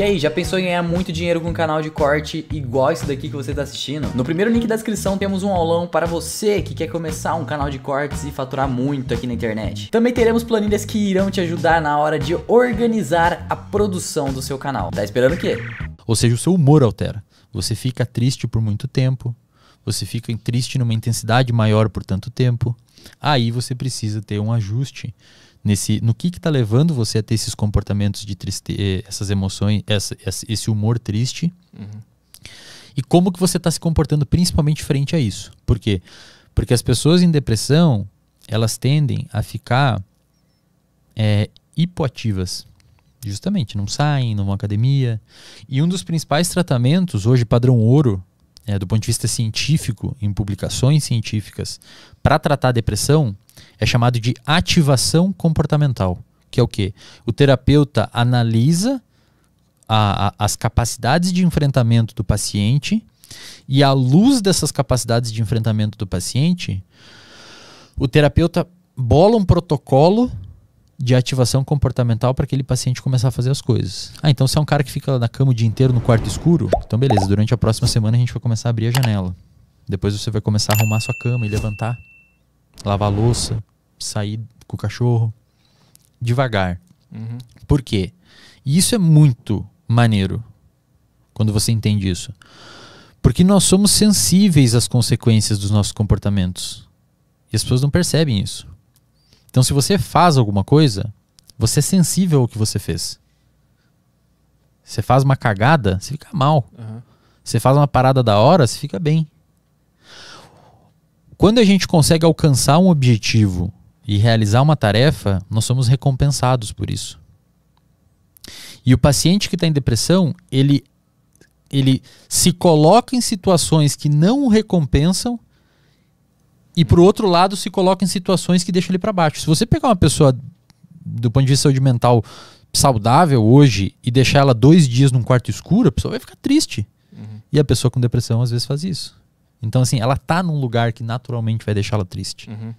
E aí, já pensou em ganhar muito dinheiro com um canal de corte igual esse daqui que você está assistindo? No primeiro link da descrição temos um aulão para você que quer começar um canal de cortes e faturar muito aqui na internet. Também teremos planilhas que irão te ajudar na hora de organizar a produção do seu canal. Tá esperando o quê? Ou seja, o seu humor altera. Você fica triste por muito tempo, você fica triste numa intensidade maior por tanto tempo. Aí você precisa ter um ajuste nesse no que que tá levando você a ter esses comportamentos de tristeza, eh, essas emoções, essa, esse humor triste. Uhum. E como que você está se comportando principalmente frente a isso? Por quê? Porque as pessoas em depressão, elas tendem a ficar é, hipoativas. Justamente, não saem, não vão à academia. E um dos principais tratamentos, hoje padrão ouro, é, do ponto de vista científico, em publicações científicas, para tratar a depressão, é chamado de ativação comportamental, que é o quê? O terapeuta analisa a, a, as capacidades de enfrentamento do paciente e à luz dessas capacidades de enfrentamento do paciente, o terapeuta bola um protocolo de ativação comportamental para aquele paciente começar a fazer as coisas. Ah, então se é um cara que fica na cama o dia inteiro no quarto escuro, então beleza, durante a próxima semana a gente vai começar a abrir a janela. Depois você vai começar a arrumar sua cama e levantar, lavar a louça, sair com o cachorro devagar. Uhum. Por quê? E isso é muito maneiro quando você entende isso. Porque nós somos sensíveis às consequências dos nossos comportamentos. E as pessoas não percebem isso. Então, se você faz alguma coisa, você é sensível ao que você fez. Você faz uma cagada, você fica mal. Uhum. Você faz uma parada da hora, você fica bem. Quando a gente consegue alcançar um objetivo e realizar uma tarefa, nós somos recompensados por isso. E o paciente que está em depressão, ele, ele se coloca em situações que não o recompensam e, por outro lado, se coloca em situações que deixam ele para baixo. Se você pegar uma pessoa do ponto de vista de saúde mental saudável hoje e deixar ela dois dias num quarto escuro, a pessoa vai ficar triste. Uhum. E a pessoa com depressão às vezes faz isso. Então, assim, ela tá num lugar que naturalmente vai deixá-la triste. Uhum.